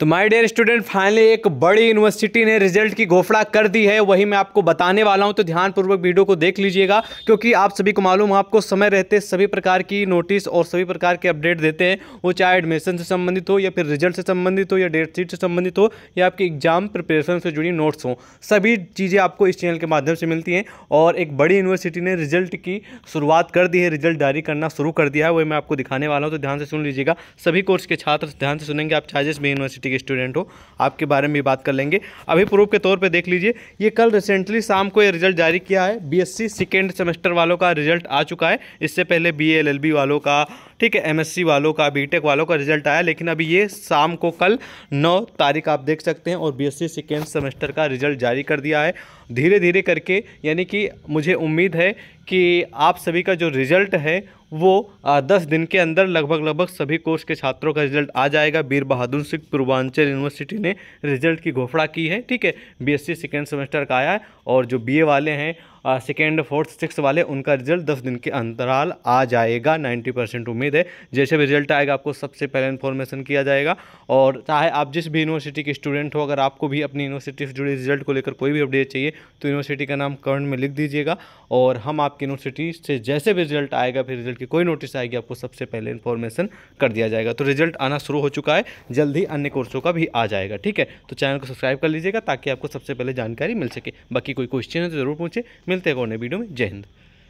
तो my dear student finally एक बड़ी यूनिवर्सिटी ने रिजल्ट की घोषणा कर दी है वही मैं आपको बताने वाला हूं तो ध्यानपूर्वक वीडियो को देख लीजिएगा क्योंकि आप सभी को मालूम है आपको समय रहते सभी प्रकार की नोटिस और सभी प्रकार के अपडेट देते हैं वो चाहे एडमिशन से संबंधित हो या फिर रिजल्ट से संबंधित हो या डेट शीट से संबंधित हो या आपके एग्जाम प्रिपरेशन से जुड़ी नोट्स हों सभी चीज़ें आपको इस चैनल के माध्यम से मिलती हैं और एक बड़ी यूनिवर्सिटी ने रिजल्ट की शुरुआत कर दी है रिजल्ट जारी करना शुरू कर दिया है वही मैं आपको दिखाने वाला हूँ तो ध्यान से सुन लीजिएगा सभी कोर्स के छात्र ध्यान से सुनेंगे आप चार्जेस भी यूनिवर्सिटी यूनिवर्सिटी के स्टूडेंट हो आपके बारे में भी बात कर लेंगे अभी प्रूफ के तौर पर देख लीजिए ये कल रिसेंटली शाम को ये रिजल्ट जारी किया है बी एस सेकेंड सेमेस्टर वालों का रिजल्ट आ चुका है इससे पहले बी एल एल बी वालों का ठीक है एम एस सी वालों का बी टेक वालों का रिजल्ट आया लेकिन अभी ये शाम को कल नौ तारीख आप देख सकते हैं और B S C second semester का रिजल्ट जारी कर दिया है धीरे धीरे करके यानी कि मुझे उम्मीद है कि आप सभी का जो रिज़ल्ट है वो दस दिन के अंदर लगभग लगभग सभी कोर्स के छात्रों का रिजल्ट आ जाएगा वीर बहादुर सिंह पूर्वांचल यूनिवर्सिटी ने रिजल्ट की घोषणा की है ठीक है बीएससी सेकेंड सेमेस्टर का आया है और जो बीए वाले हैं सेकेंड फोर्थ सिक्स वाले उनका रिजल्ट दस दिन के अंतराल आ जाएगा नाइन्टी परसेंट उम्मीद है जैसे भी रिजल्ट आएगा आपको सबसे पहले इन्फॉर्मेशन किया जाएगा और चाहे आप जिस भी यूनिवर्सिटी के स्टूडेंट हो अगर आपको भी अपनी यूनिवर्सिटी से जुड़े रिजल्ट को लेकर कोई भी अपडेट चाहिए तो यूनिवर्सिटी का नाम कर्ण में लिख दीजिएगा और हम आपकी यूनिवर्सिटी से जैसे भी रिजल्ट आएगा फिर रिजल्ट की कोई नोटिस आएगी आपको सबसे पहले इन्फॉर्मेशन कर दिया जाएगा तो रिजल्ट आना शुरू हो चुका है जल्द ही अन्य कोर्सों का भी आ जाएगा ठीक है तो चैनल को सब्सक्राइब कर लीजिएगा ताकि आपको सबसे पहले जानकारी मिल सके बाकी कोई क्वेश्चन है तो ज़रूर पूछे मिलते हैं एक और वीडियो में जय हिंद